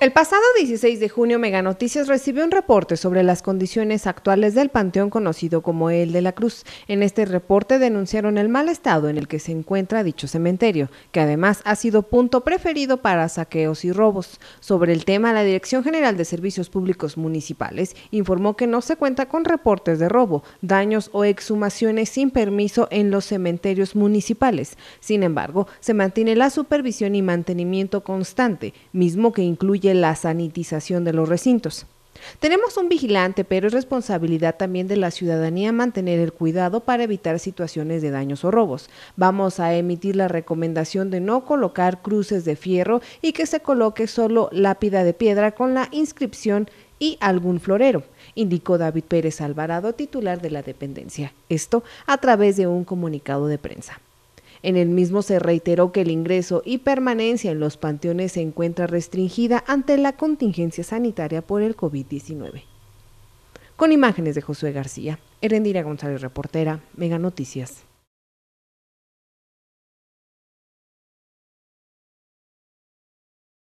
El pasado 16 de junio, Meganoticias recibió un reporte sobre las condiciones actuales del panteón conocido como el de la Cruz. En este reporte denunciaron el mal estado en el que se encuentra dicho cementerio, que además ha sido punto preferido para saqueos y robos. Sobre el tema, la Dirección General de Servicios Públicos Municipales informó que no se cuenta con reportes de robo, daños o exhumaciones sin permiso en los cementerios municipales. Sin embargo, se mantiene la supervisión y mantenimiento constante, mismo que incluye la sanitización de los recintos. Tenemos un vigilante, pero es responsabilidad también de la ciudadanía mantener el cuidado para evitar situaciones de daños o robos. Vamos a emitir la recomendación de no colocar cruces de fierro y que se coloque solo lápida de piedra con la inscripción y algún florero, indicó David Pérez Alvarado, titular de la dependencia. Esto a través de un comunicado de prensa. En el mismo se reiteró que el ingreso y permanencia en los panteones se encuentra restringida ante la contingencia sanitaria por el COVID-19. Con imágenes de Josué García, Erendira González, reportera, Mega Noticias.